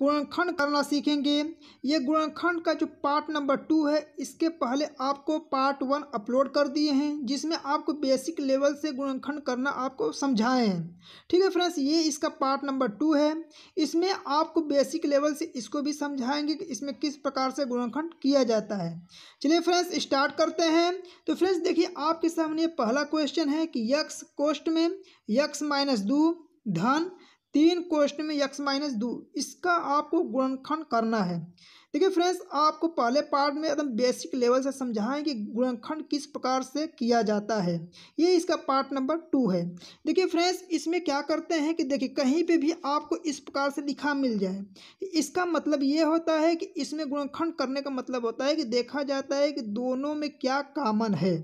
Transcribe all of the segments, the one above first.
गुणनखंड करना सीखेंगे ये गुणनखंड का जो पार्ट नंबर टू है इसके पहले आपको पार्ट वन अपलोड कर दिए हैं जिसमें आपको बेसिक लेवल से गुणनखंड करना आपको समझाए हैं ठीक है फ्रेंड्स ये इसका पार्ट नंबर टू है इसमें आपको बेसिक लेवल से इसको भी समझाएंगे कि इसमें किस प्रकार से गुणनखंड किया जाता है चलिए फ्रेंड्स स्टार्ट करते हैं तो फ्रेंड्स देखिए आपके सामने पहला क्वेश्चन है कि यक्स कोष्ट में यक्स माइनस धन तीन क्वेश्चन में एक माइनस दो इसका आपको गुणनखंड करना है देखिए फ्रेंड्स आपको पहले पार्ट में एकदम बेसिक लेवल से समझाएं कि गुणनखंड किस प्रकार से किया जाता है ये इसका पार्ट नंबर टू है देखिए फ्रेंड्स इसमें क्या करते हैं कि देखिए कहीं पे भी आपको इस प्रकार से लिखा मिल जाए इसका मतलब ये होता है कि इसमें गुणनखंड करने का मतलब होता है कि देखा जाता है कि दोनों में क्या कामन है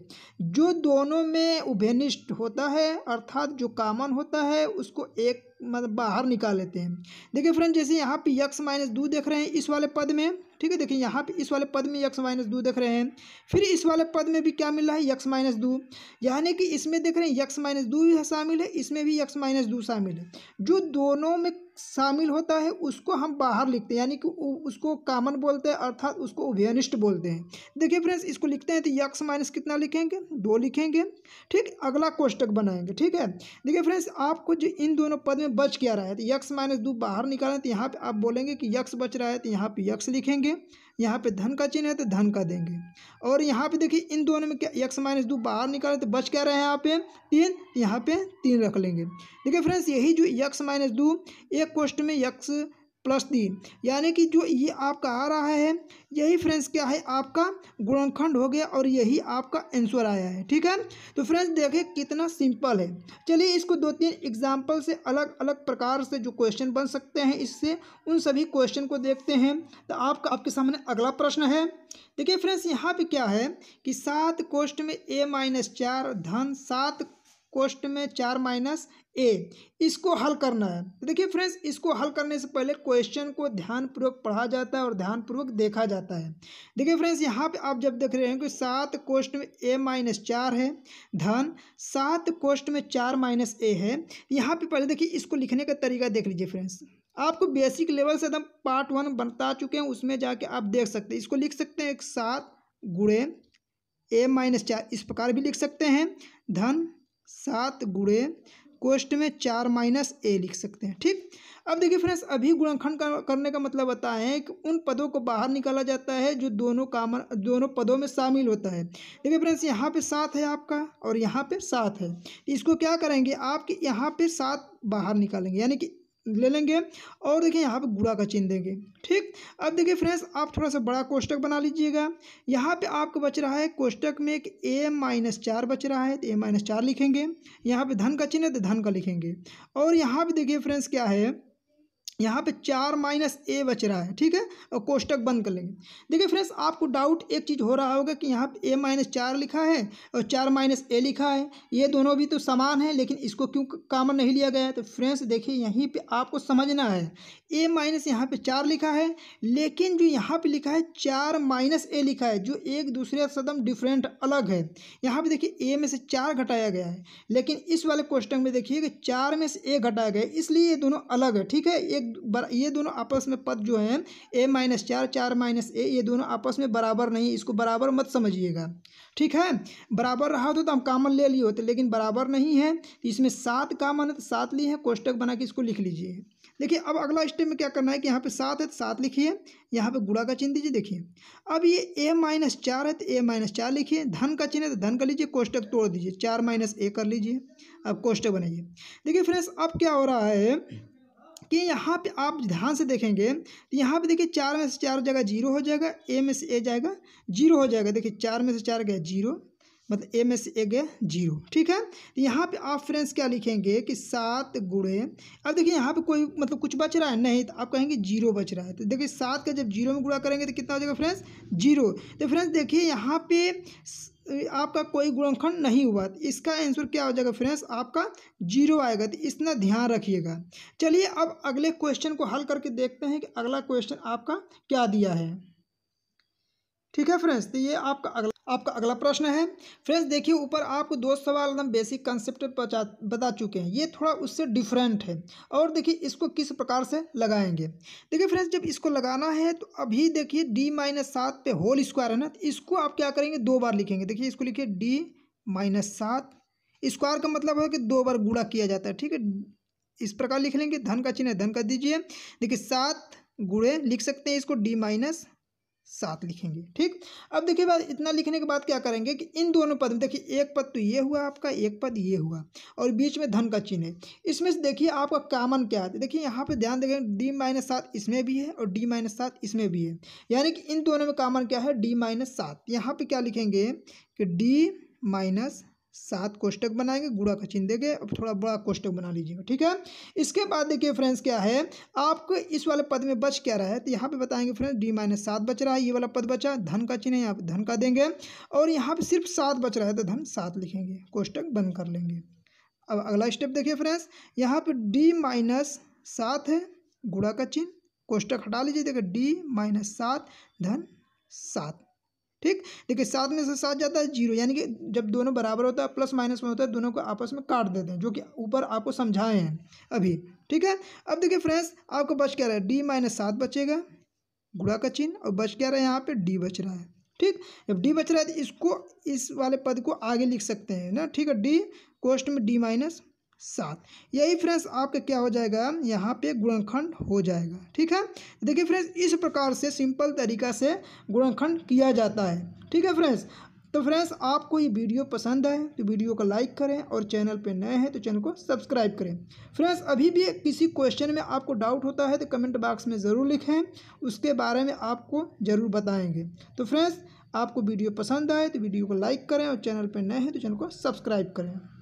जो दोनों में उभयनिष्ठ होता है अर्थात जो कामन होता है उसको एक मतलब बाहर निकाल लेते हैं देखिए फ्रेंड जैसे यहाँ पे यक्स माइनस दो देख रहे हैं इस वाले पद में ठीक है देखिए यहाँ पे इस वाले पद में यक्स माइनस दो देख रहे हैं फिर इस वाले पद में भी क्या मिल रहा है यक्स माइनस दो यानी कि इसमें देख रहे हैं यक्स माइनस दो भी शामिल है इसमें भी यक्स माइनस दो शामिल है जो दोनों में शामिल होता है उसको हम बाहर लिखते हैं यानी कि उसको कामन बोलते हैं अर्थात उसको उभयनिष्ठ बोलते हैं देखिए फ्रेंड्स इसको लिखते हैं तो यक्स माइनस कितना लिखेंगे दो लिखेंगे ठीक अगला कोष्टक बनाएंगे ठीक है देखिए फ्रेंड्स आपको जो इन दोनों पद में बच क्या रहा है तो यक्स माइनस दो बाहर निकालें तो यहाँ पर आप बोलेंगे कि यक्स बच रहा है तो यहाँ पर यक्स लिखेंगे यहाँ पे धन का चिन्ह है तो धन का देंगे और यहाँ पे देखिए इन दोनों में क्या एक्स माइनस दो बाहर निकाले तो बच क्या रहे हैं यहाँ पे तीन यहाँ पे तीन रख लेंगे देखिए फ्रेंड्स यही जो यक्स माइनस दो एक कोष्ट में यक्स प्लस डी यानी कि जो ये आपका आ रहा है यही फ्रेंड्स क्या है आपका गुणनखंड हो गया और यही आपका आंसर आया है ठीक है तो फ्रेंड्स देखें कितना सिंपल है चलिए इसको दो तीन एग्जाम्पल से अलग अलग प्रकार से जो क्वेश्चन बन सकते हैं इससे उन सभी क्वेश्चन को देखते हैं तो आपका आपके सामने अगला प्रश्न है देखिए फ्रेंड्स यहाँ पर क्या है कि सात कोष्ट में ए माइनस चार धन सात कोष्ट में चार माइनस ए इसको हल करना है तो देखिए फ्रेंड्स इसको हल करने से पहले क्वेश्चन को ध्यानपूर्वक पढ़ा जाता है और ध्यानपूर्वक देखा जाता है देखिए फ्रेंड्स यहाँ पे आप जब देख रहे हैं कि सात कोष्ट में ए माइनस चार है धन सात कोष्ट में चार माइनस ए है यहाँ पे पहले देखिए इसको लिखने का तरीका देख लीजिए फ्रेंड्स आपको बेसिक लेवल से एकदम पार्ट वन बता चुके हैं उसमें जाके आप देख सकते हैं इसको लिख सकते हैं एक सात गुड़े ए माइनस चार इस प्रकार भी लिख सकते हैं धन सात गुड़े कोष्ट में चार माइनस ए लिख सकते हैं ठीक अब देखिए फ्रेंड्स अभी गुणनखंड करने का मतलब होता है कि उन पदों को बाहर निकाला जाता है जो दोनों कामन दोनों पदों में शामिल होता है देखिए फ्रेंड्स यहाँ पे सात है आपका और यहाँ पे सात है इसको क्या करेंगे आपके यहाँ पे सात बाहर निकालेंगे यानी कि ले लेंगे और देखिए यहाँ पे गुड़ा का चिन्ह देंगे ठीक अब देखिए फ्रेंड्स आप थोड़ा सा बड़ा कोष्टक बना लीजिएगा यहाँ पे आपको बच रहा है कोष्टक में एक ए माइनस चार बच रहा है तो ए माइनस चार लिखेंगे यहाँ पे धन का चिन्ह है तो धन का लिखेंगे और यहाँ पे देखिए फ्रेंड्स क्या है यहाँ पे चार माइनस ए बच रहा है ठीक है और कोष्टक बंद कर लेंगे देखिए फ्रेंड्स आपको डाउट एक चीज़ हो रहा होगा कि यहाँ पे ए माइनस चार लिखा है और चार माइनस ए लिखा है ये दोनों भी तो समान है लेकिन इसको क्यों कामन नहीं लिया गया तो फ्रेंड्स देखिए यहीं पे आपको समझना है ए माइनस यहाँ पर चार लिखा है लेकिन जो यहाँ पर लिखा है चार माइनस ए लिखा है जो एक दूसरे सदम डिफरेंट अलग है यहाँ पर देखिए ए में से चार घटाया गया है लेकिन इस वाले क्वेश्चन में देखिए कि चार में से ए घटाया गया इसलिए ये दोनों अलग है ठीक है एक एक ये दोनों आपस में पद जो हैं ए माइनस चार चार माइनस ए ये दोनों आपस में बराबर नहीं इसको बराबर मत समझिएगा ठीक है बराबर रहा तो, तो हम कामन ले लिए होते लेकिन बराबर नहीं है तो इसमें सात कामन है तो सात लिए हैं कोष्टक बना के इसको लिख लीजिए देखिए अब अगला स्टेप में क्या करना है कि यहाँ पे सात है तो सात लिखिए यहाँ पे गुड़ा का चिन्ह दीजिए देखिए अब ये ए माइनस चार है तो ए माइनस चार लिखिए धन का चिन्ह है तो धन कर लीजिए कोष्टक तोड़ दीजिए चार माइनस ए कर लीजिए अब कोष्टक बनाइए देखिए फ्रेंड्स अब क्या हो रहा है कि यहाँ पे आप ध्यान से देखेंगे तो यहाँ पे देखिए चार में से चार जाएगा जीरो हो जाएगा ए में से ए जाएगा जीरो हो जाएगा देखिए चार में से चार गया जीरो मतलब ए में से ए गया जीरो ठीक है तो यहाँ पे आप फ्रेंड्स क्या लिखेंगे कि सात गुड़े अब देखिए यहाँ पे कोई मतलब कुछ बच रहा है नहीं तो आप कहेंगे जीरो बच रहा है तो देखिए सात का जब जीरो में गुड़ा करेंगे तो कितना हो जाएगा फ्रेंड्स जीरो तो फ्रेंड्स देखिए यहाँ पे आपका कोई गुणनखंड नहीं हुआ इसका आंसर क्या हो जाएगा फ्रेंड्स आपका जीरो आएगा तो इतना ध्यान रखिएगा चलिए अब अगले क्वेश्चन को हल करके देखते हैं कि अगला क्वेश्चन आपका क्या दिया है ठीक है फ्रेंड्स तो ये आपका अगला आपका अगला प्रश्न है फ्रेंड्स देखिए ऊपर आपको दो सवाल एकदम बेसिक कंसेप्ट बता चुके हैं ये थोड़ा उससे डिफरेंट है और देखिए इसको किस प्रकार से लगाएंगे देखिए फ्रेंड्स जब इसको लगाना है तो अभी देखिए डी माइनस सात पे होल स्क्वायर है ना तो इसको आप क्या करेंगे दो बार लिखेंगे देखिए इसको लिखिए डी माइनस सात स्क्वायर का मतलब है कि दो बार गुड़ा किया जाता है ठीक है इस प्रकार लिख लेंगे धन का चिन्ह धन कर दीजिए देखिए सात गुड़े लिख सकते हैं इसको डी माइनस सात लिखेंगे ठीक अब देखिए बात इतना लिखने के बाद क्या करेंगे कि इन दोनों पद में देखिए एक पद तो ये हुआ आपका एक पद ये हुआ और बीच में धन का चिन्ह है इसमें से देखिए आपका कामन क्या है देखिए यहाँ पे ध्यान देखें डी माइनस सात इसमें भी है और डी माइनस सात इसमें भी है यानी कि इन दोनों में कामन क्या है डी माइनस सात यहाँ पर क्या लिखेंगे कि डी माइनस सात कोष्टक बनाएंगे गुड़ा का चिन्ह देंगे अब थोड़ा बड़ा कोष्टक बना लीजिएगा ठीक है इसके बाद देखिए फ्रेंड्स क्या है आपको इस वाले पद में बच क्या रहा है तो यहाँ पे बताएंगे फ्रेंड्स डी माइनस सात बच रहा है ये वाला पद बचा धन का चिन्ह यहाँ पे धन का देंगे और यहाँ पे सिर्फ सात बच रहा है तो धन सात लिखेंगे कोष्टक बंद कर लेंगे अब अगला स्टेप देखिए फ्रेंड्स यहाँ पर डी माइनस सात है गुड़ा का चिन्ह कोष्टक हटा लीजिए देखिए डी माइनस सात धन सात ठीक देखिए सात में से सात जाता है जीरो यानी कि जब दोनों बराबर होता है प्लस माइनस में होता है दोनों को आपस में काट देते हैं जो कि ऊपर आपको समझाए हैं अभी ठीक है अब देखिए फ्रेंड्स आपको बच क्या रहा है डी माइनस सात बचेगा गुड़ा का चिन्ह और बच क्या रहा है यहाँ पे डी बच रहा है ठीक जब डी बच रहा है तो इसको इस वाले पद को आगे लिख सकते हैं ना ठीक है डी कोष्ट में डी माइनस सात यही फ्रेंड्स आपका क्या हो जाएगा यहाँ पे गुणनखंड हो जाएगा ठीक है देखिए फ्रेंड्स इस प्रकार से सिंपल तरीका से गुणनखंड किया जाता है ठीक है फ्रेंड्स तो फ्रेंड्स आपको ये वीडियो पसंद आए तो वीडियो को लाइक करें और चैनल पे नए हैं तो चैनल को सब्सक्राइब करें फ्रेंड्स अभी भी किसी क्वेश्चन में आपको डाउट होता है तो कमेंट बॉक्स में ज़रूर लिखें उसके बारे में आपको ज़रूर बताएंगे तो फ्रेंड्स आपको वीडियो पसंद आए तो वीडियो को लाइक करें और चैनल पर नए हैं तो चैनल को सब्सक्राइब करें